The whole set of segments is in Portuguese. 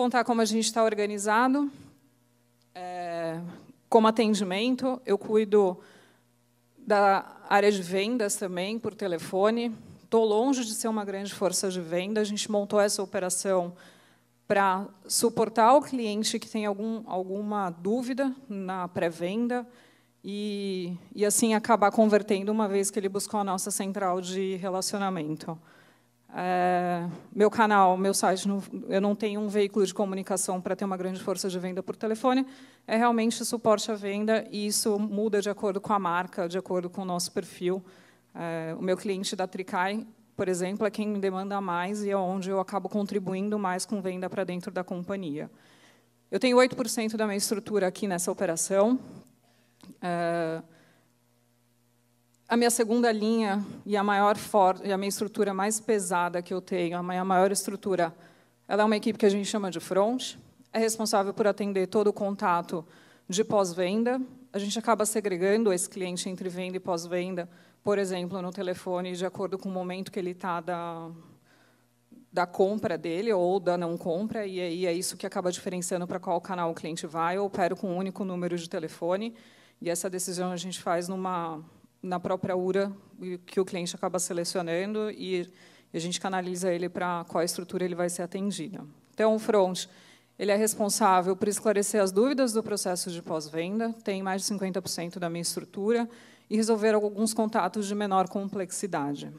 contar como a gente está organizado, é, como atendimento. Eu cuido da área de vendas também, por telefone. Estou longe de ser uma grande força de venda. A gente montou essa operação para suportar o cliente que tem algum, alguma dúvida na pré-venda e, e, assim, acabar convertendo uma vez que ele buscou a nossa central de relacionamento. É, meu canal, meu site, não, eu não tenho um veículo de comunicação para ter uma grande força de venda por telefone, é realmente suporte à venda e isso muda de acordo com a marca, de acordo com o nosso perfil. É, o meu cliente da Tricai, por exemplo, é quem me demanda mais e é onde eu acabo contribuindo mais com venda para dentro da companhia. Eu tenho 8% da minha estrutura aqui nessa operação. É, a minha segunda linha e a maior e a minha estrutura mais pesada que eu tenho, a minha maior estrutura, ela é uma equipe que a gente chama de front, é responsável por atender todo o contato de pós-venda. A gente acaba segregando esse cliente entre venda e pós-venda, por exemplo, no telefone, de acordo com o momento que ele está da, da compra dele ou da não compra, e aí é isso que acaba diferenciando para qual canal o cliente vai. Eu opero com um único número de telefone, e essa decisão a gente faz numa na própria URA que o cliente acaba selecionando e a gente canaliza ele para qual estrutura ele vai ser atendido. Então, o front ele é responsável por esclarecer as dúvidas do processo de pós-venda, tem mais de 50% da minha estrutura, e resolver alguns contatos de menor complexidade.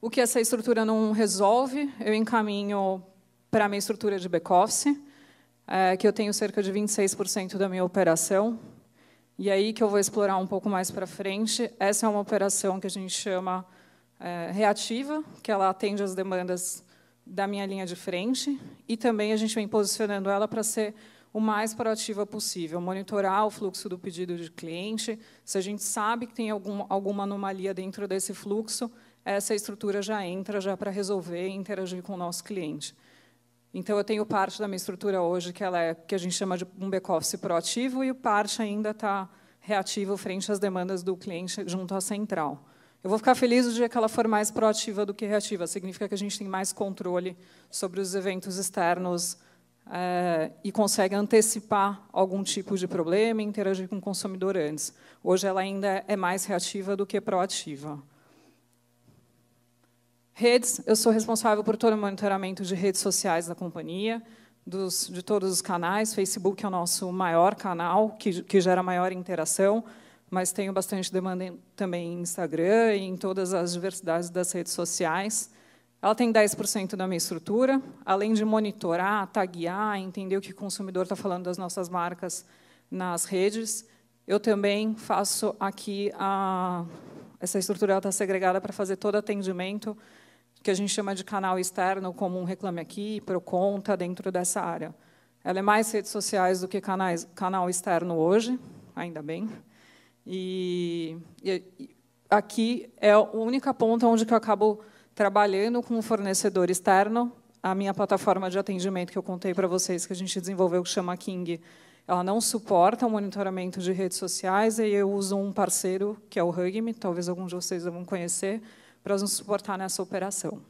O que essa estrutura não resolve, eu encaminho para a minha estrutura de back-office, é, eh, que eu tenho cerca de 26% da minha operação, e aí que eu vou explorar um pouco mais para frente. Essa é uma operação que a gente chama é, reativa, que ela atende às demandas da minha linha de frente, e também a gente vem posicionando ela para ser o mais proativa possível, monitorar o fluxo do pedido de cliente. Se a gente sabe que tem algum, alguma anomalia dentro desse fluxo, essa estrutura já entra já para resolver e interagir com o nosso cliente. Então, eu tenho parte da minha estrutura hoje que ela é que a gente chama de um back-office proativo e parte ainda está reativo frente às demandas do cliente junto à central. Eu vou ficar feliz o dia que ela for mais proativa do que reativa. Significa que a gente tem mais controle sobre os eventos externos é, e consegue antecipar algum tipo de problema e interagir com o consumidor antes. Hoje ela ainda é mais reativa do que proativa. Redes, eu sou responsável por todo o monitoramento de redes sociais da companhia, dos, de todos os canais. Facebook é o nosso maior canal, que, que gera maior interação, mas tenho bastante demanda em, também em Instagram e em todas as diversidades das redes sociais. Ela tem 10% da minha estrutura, além de monitorar, taguear, entender o que o consumidor está falando das nossas marcas nas redes. Eu também faço aqui a... Essa estrutura está segregada para fazer todo atendimento que a gente chama de canal externo, como um Reclame Aqui, Proconta, dentro dessa área. Ela é mais redes sociais do que canais, canal externo hoje, ainda bem. E, e aqui é a única ponta onde eu acabo trabalhando com um fornecedor externo. A minha plataforma de atendimento que eu contei para vocês, que a gente desenvolveu, que chama King, ela não suporta o monitoramento de redes sociais, e eu uso um parceiro, que é o Hugme, talvez alguns de vocês vão conhecer, para nos suportar nessa operação.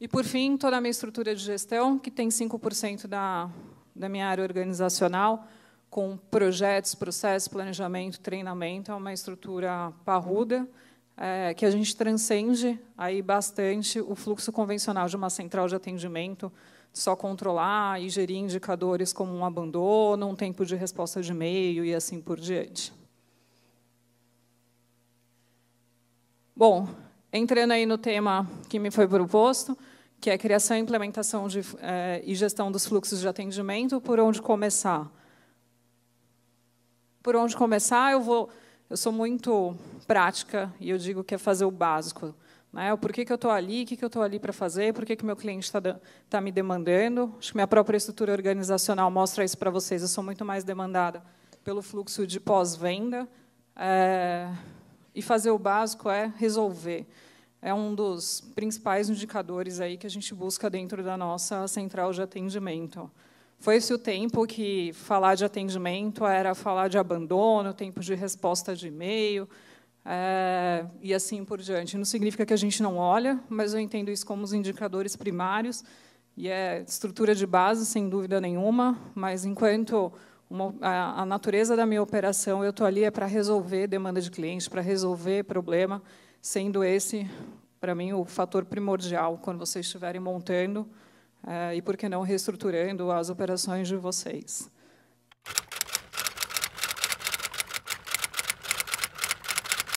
E, por fim, toda a minha estrutura de gestão, que tem 5% da, da minha área organizacional, com projetos, processos, planejamento, treinamento, é uma estrutura parruda, é, que a gente transcende aí bastante o fluxo convencional de uma central de atendimento, só controlar e gerir indicadores como um abandono, um tempo de resposta de e-mail e assim por diante. Bom, entrando aí no tema que me foi proposto, que é criação, implementação de, eh, e gestão dos fluxos de atendimento, por onde começar? Por onde começar? Eu vou, eu sou muito prática e eu digo que é fazer o básico. Né? O porquê que eu estou ali, o que, que eu estou ali para fazer, por que o meu cliente está tá me demandando. Acho que minha própria estrutura organizacional mostra isso para vocês. Eu sou muito mais demandada pelo fluxo de pós-venda. Eh, e fazer o básico é resolver. É um dos principais indicadores aí que a gente busca dentro da nossa central de atendimento. Foi-se o tempo que falar de atendimento era falar de abandono, tempo de resposta de e-mail, é, e assim por diante. Não significa que a gente não olha, mas eu entendo isso como os indicadores primários, e é estrutura de base, sem dúvida nenhuma, mas enquanto uma, a, a, natureza da minha operação, eu estou ali é para resolver demanda de clientes, para resolver problema, sendo esse, para mim, o fator primordial quando vocês estiverem montando eh, e, por que não, reestruturando as operações de vocês.